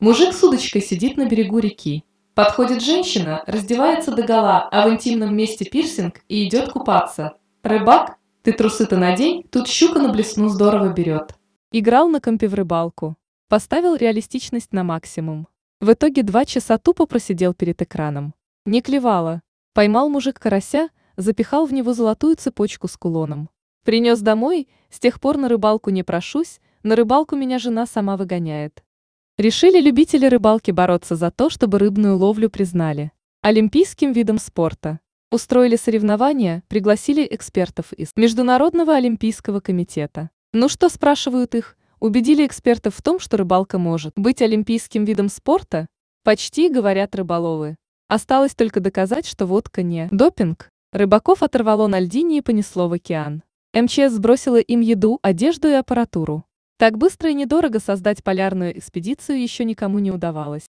Мужик с удочкой сидит на берегу реки. Подходит женщина, раздевается догола, а в интимном месте пирсинг и идет купаться. Рыбак, ты трусы-то надень, тут щука на блесну здорово берет. Играл на компе в рыбалку. Поставил реалистичность на максимум. В итоге два часа тупо просидел перед экраном. Не клевало. Поймал мужик карася, запихал в него золотую цепочку с кулоном. Принес домой, с тех пор на рыбалку не прошусь, на рыбалку меня жена сама выгоняет. Решили любители рыбалки бороться за то, чтобы рыбную ловлю признали олимпийским видом спорта. Устроили соревнования, пригласили экспертов из Международного олимпийского комитета. Ну что, спрашивают их, убедили экспертов в том, что рыбалка может быть олимпийским видом спорта? Почти, говорят рыболовы. Осталось только доказать, что водка не допинг. Рыбаков оторвало на льдине и понесло в океан. МЧС сбросила им еду, одежду и аппаратуру. Так быстро и недорого создать полярную экспедицию еще никому не удавалось.